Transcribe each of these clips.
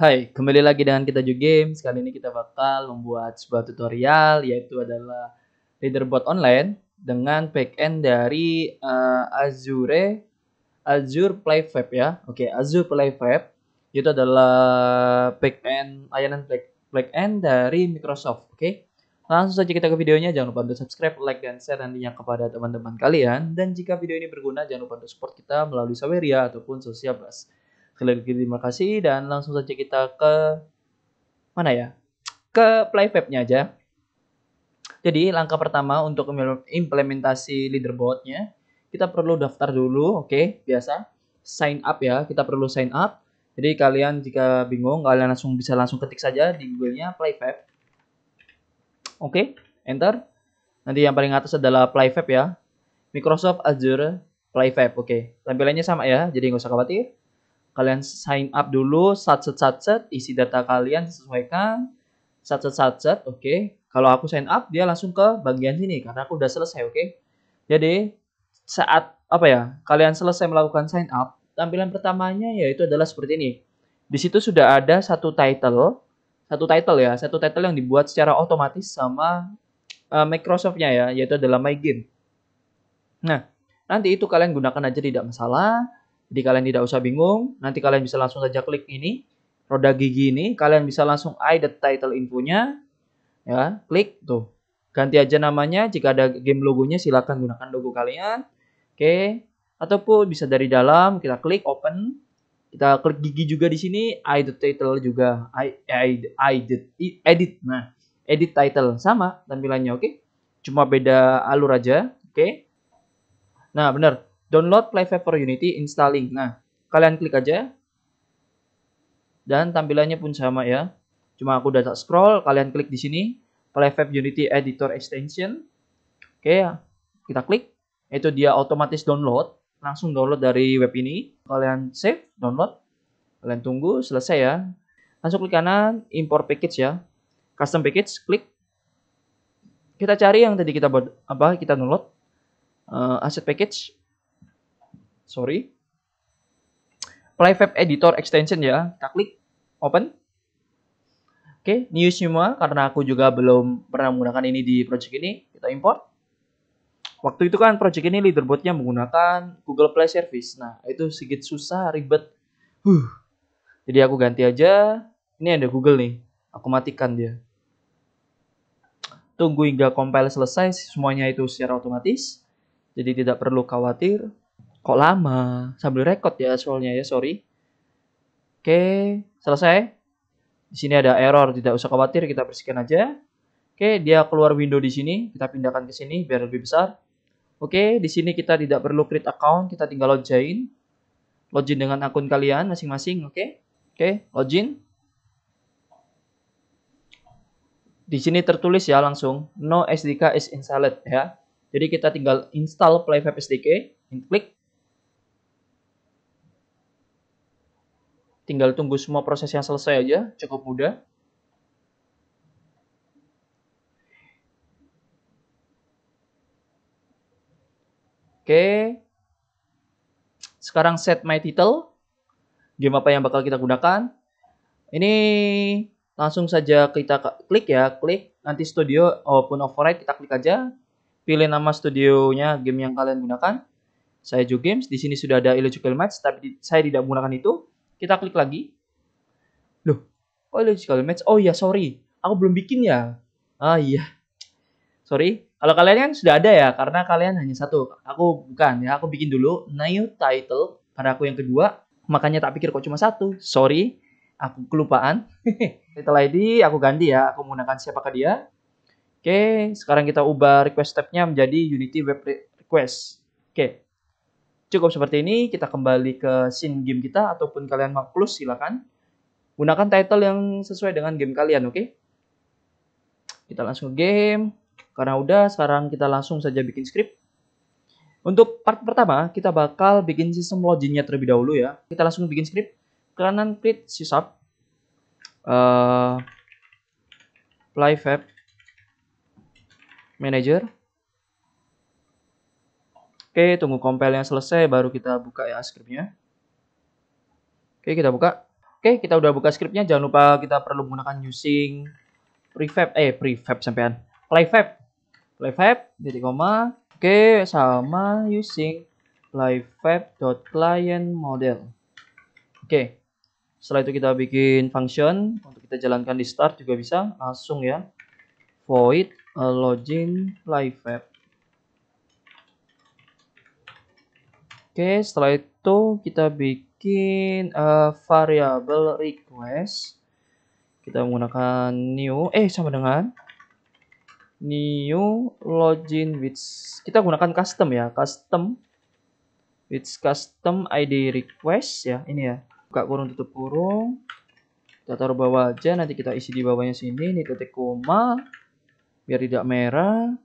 Hai, kembali lagi dengan kita juga Games. Kali ini kita bakal membuat sebuah tutorial yaitu adalah leaderboard online dengan backend dari uh, Azure Azure PlayFab ya. Oke, okay, Azure PlayFab itu adalah backend layanan backend dari Microsoft. Oke. Okay? Langsung saja kita ke videonya. Jangan lupa untuk subscribe, like, dan share nantinya kepada teman-teman kalian. Dan jika video ini berguna, jangan lupa untuk support kita melalui Saweria ataupun Sosial Blast sekali lagi terima kasih dan langsung saja kita ke mana ya? Ke playpapnya aja. Jadi langkah pertama untuk implementasi leaderboardnya kita perlu daftar dulu, oke? Okay? Biasa sign up ya, kita perlu sign up. Jadi kalian jika bingung kalian langsung bisa langsung ketik saja di Google-nya playpap. Oke, okay, enter. Nanti yang paling atas adalah playpap ya. Microsoft Azure playfab oke. Okay. Tampilannya sama ya, jadi nggak usah khawatir kalian sign up dulu satu set isi data kalian sesuaikan satu set oke okay. kalau aku sign up dia langsung ke bagian sini karena aku udah selesai oke okay? jadi saat apa ya kalian selesai melakukan sign up tampilan pertamanya yaitu adalah seperti ini di situ sudah ada satu title satu title ya satu title yang dibuat secara otomatis sama uh, Microsoftnya ya yaitu adalah My Game nah nanti itu kalian gunakan aja tidak masalah jadi kalian tidak usah bingung, nanti kalian bisa langsung saja klik ini, roda gigi ini, kalian bisa langsung the title infonya, ya, klik tuh. Ganti aja namanya, jika ada game logonya silahkan gunakan logo kalian. Oke, ataupun bisa dari dalam, kita klik open, kita klik gigi juga di sini, the title juga, i edit, edit. Nah, edit title sama tampilannya, oke? Cuma beda alur aja, oke? Nah, bener, Download Playfab for Unity installing. Nah, kalian klik aja. Dan tampilannya pun sama ya. Cuma aku udah scroll, kalian klik di sini. Playfab Unity Editor Extension. Oke, ya kita klik. Itu dia otomatis download. Langsung download dari web ini. Kalian save, download. Kalian tunggu, selesai ya. Langsung klik kanan, import package ya. Custom package, klik. Kita cari yang tadi kita buat apa kita download. Uh, asset package sorry. Playfab Editor extension ya. Kita klik open. Oke, okay, new semua karena aku juga belum pernah menggunakan ini di project ini. Kita import. Waktu itu kan project ini leaderboardnya menggunakan Google Play Service. Nah, itu sedikit susah, ribet. Huh. Jadi aku ganti aja. Ini ada Google nih. Aku matikan dia. Tunggu hingga compile selesai, semuanya itu secara otomatis. Jadi tidak perlu khawatir kok lama sambil record ya soalnya ya sorry oke selesai di sini ada error tidak usah khawatir kita bersihkan aja oke dia keluar window di sini kita pindahkan ke sini biar lebih besar oke di sini kita tidak perlu create account kita tinggal login login dengan akun kalian masing-masing oke oke login di sini tertulis ya langsung no SDK is installed ya jadi kita tinggal install PlayFab SDK, klik Tinggal tunggu semua proses yang selesai aja, cukup mudah. Oke. Sekarang set my title. Game apa yang bakal kita gunakan? Ini langsung saja kita klik ya, klik nanti studio maupun override kita klik aja. Pilih nama studionya game yang kalian gunakan. Saya juga Games, di sini sudah ada Illogical Match, tapi saya tidak menggunakan itu. Kita klik lagi. Loh, kok logical match? Oh iya, sorry. Aku belum bikin ya. Ah iya. Sorry. Kalau kalian kan sudah ada ya, karena kalian hanya satu. Aku bukan ya, aku bikin dulu new title karena aku yang kedua. Makanya tak pikir kok cuma satu. Sorry, aku kelupaan. title ID aku ganti ya, aku menggunakan siapakah dia. Oke, sekarang kita ubah request tab-nya menjadi Unity Web Request. Oke, Cukup seperti ini, kita kembali ke scene game kita ataupun kalian mau close silakan. Gunakan title yang sesuai dengan game kalian, oke? Okay? Kita langsung ke game. Karena udah, sekarang kita langsung saja bikin script. Untuk part pertama, kita bakal bikin sistem loginnya terlebih dahulu ya. Kita langsung bikin script. Kanan create sysap. Uh, eh, playfab manager Oke, tunggu compile yang selesai baru kita buka ya scriptnya. Oke, kita buka. Oke, kita udah buka scriptnya. Jangan lupa kita perlu menggunakan using prefab, eh prefab sampean. Playfab. Playfab, titik koma. Oke, sama using client model. Oke, setelah itu kita bikin function untuk kita jalankan di start juga bisa langsung ya. Void eh, login playfab. Oke, setelah itu kita bikin uh, eh, variabel request. Kita menggunakan new, eh sama dengan new login with kita gunakan custom ya, custom with custom ID request ya, ini ya. Buka kurung tutup kurung. Kita taruh bawah aja nanti kita isi di bawahnya sini, ini titik koma biar tidak merah.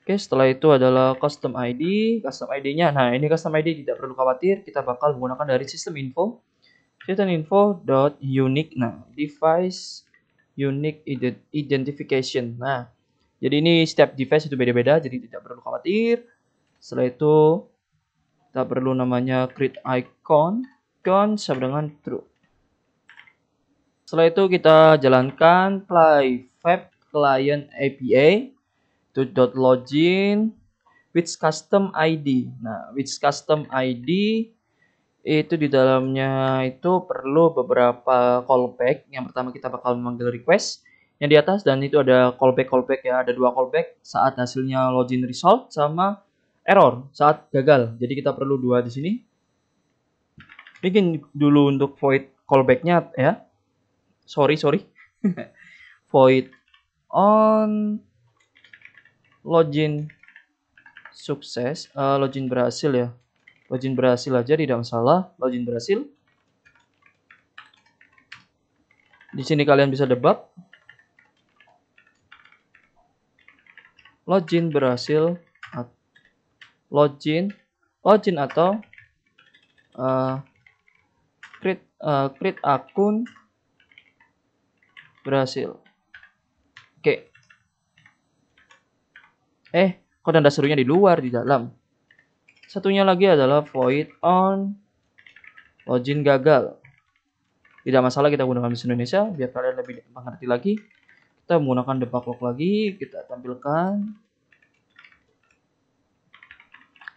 Oke, setelah itu adalah custom ID, custom ID-nya. Nah, ini custom ID tidak perlu khawatir, kita bakal menggunakan dari sistem info. Sistem info dot unique. Nah, device unique identification. Nah, jadi ini setiap device itu beda-beda, jadi tidak perlu khawatir. Setelah itu kita perlu namanya create icon, icon sama dengan true. Setelah itu kita jalankan play web client API to dot login with custom ID. Nah, with custom ID itu di dalamnya itu perlu beberapa callback. Yang pertama kita bakal memanggil request yang di atas dan itu ada callback callback ya, ada dua callback saat hasilnya login result sama error saat gagal. Jadi kita perlu dua di sini. Bikin dulu untuk void callbacknya ya. Sorry, sorry. void on login sukses, uh, login berhasil ya. Login berhasil aja tidak masalah, login berhasil. Di sini kalian bisa debug. Login berhasil login, login atau uh, create uh, create akun berhasil. Oke. Okay. Eh, kok tanda serunya di luar, di dalam. Satunya lagi adalah void on login gagal. Tidak masalah kita gunakan bahasa Indonesia biar kalian lebih mengerti lagi. Kita menggunakan debug log lagi, kita tampilkan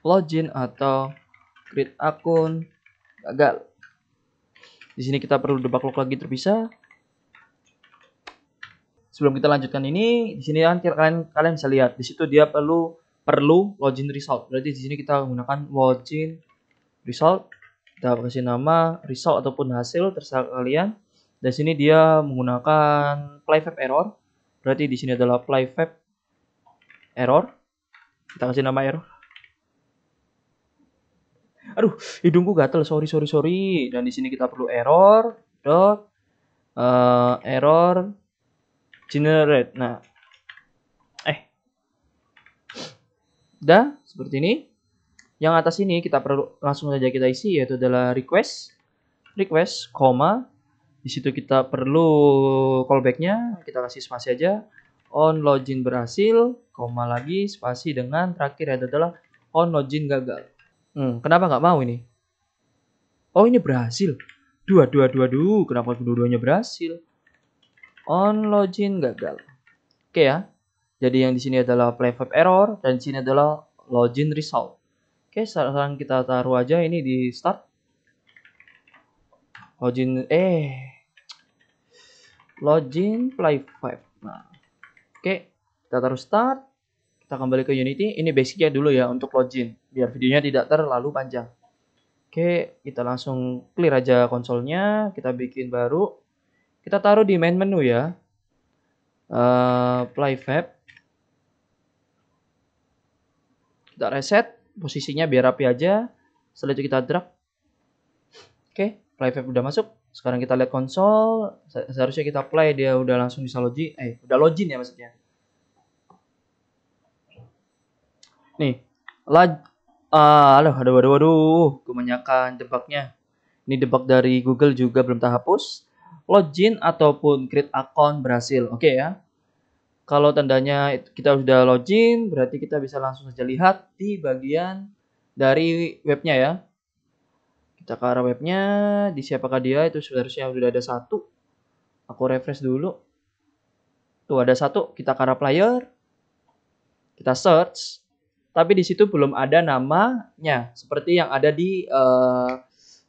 login atau create akun gagal. Di sini kita perlu debug log lagi terpisah sebelum kita lanjutkan ini di sini kan kalian kalian bisa lihat di situ dia perlu perlu login result. Berarti di sini kita menggunakan login result. Kita kasih nama result ataupun hasil terserah kalian. Dan di sini dia menggunakan playfab error. Berarti di sini adalah playfab error. Kita kasih nama error. Aduh, hidungku gatel. Sorry, sorry, sorry. Dan di sini kita perlu error dot uh, error generate nah eh dah seperti ini yang atas ini kita perlu langsung saja kita isi yaitu adalah request request koma. di situ kita perlu callbacknya kita kasih spasi aja on login berhasil koma lagi spasi dengan terakhir adalah on login gagal hmm, kenapa nggak mau ini oh ini berhasil dua dua dua dua kenapa dua-duanya berhasil on login gagal. Oke ya. Jadi yang di sini adalah PlayFab error dan di sini adalah login result. Oke, sekarang kita taruh aja ini di start. Login eh login PlayFab. Nah, oke, kita taruh start. Kita kembali ke Unity. Ini basicnya dulu ya untuk login biar videonya tidak terlalu panjang. Oke, kita langsung clear aja konsolnya, kita bikin baru. Kita taruh di main menu ya. Uh, eh, fab Kita reset posisinya biar rapi aja. Setelah itu kita drag. Oke, okay, fab udah masuk. Sekarang kita lihat konsol. Seharusnya kita play dia udah langsung bisa login. Eh, udah login ya maksudnya. Nih, lag ah, aduh, aduh, aduh, aduh, kebanyakan debaknya. Ini debak dari Google juga belum terhapus login ataupun create account berhasil. Oke okay, ya. Kalau tandanya kita sudah login, berarti kita bisa langsung saja lihat di bagian dari webnya ya. Kita ke arah webnya, di siapakah dia itu seharusnya sudah ada satu. Aku refresh dulu. Tuh ada satu, kita ke arah player. Kita search. Tapi di situ belum ada namanya, seperti yang ada di uh,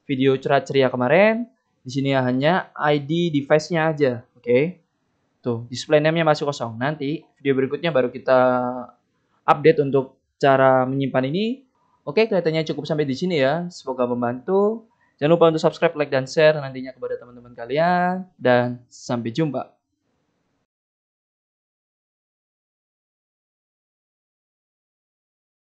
video cerah ceria kemarin di sini hanya ID device-nya aja, oke? Okay? Tuh, display name-nya masih kosong. Nanti video berikutnya baru kita update untuk cara menyimpan ini. Oke, okay, kelihatannya cukup sampai di sini ya. Semoga membantu. Jangan lupa untuk subscribe, like, dan share nantinya kepada teman-teman kalian. Dan sampai jumpa.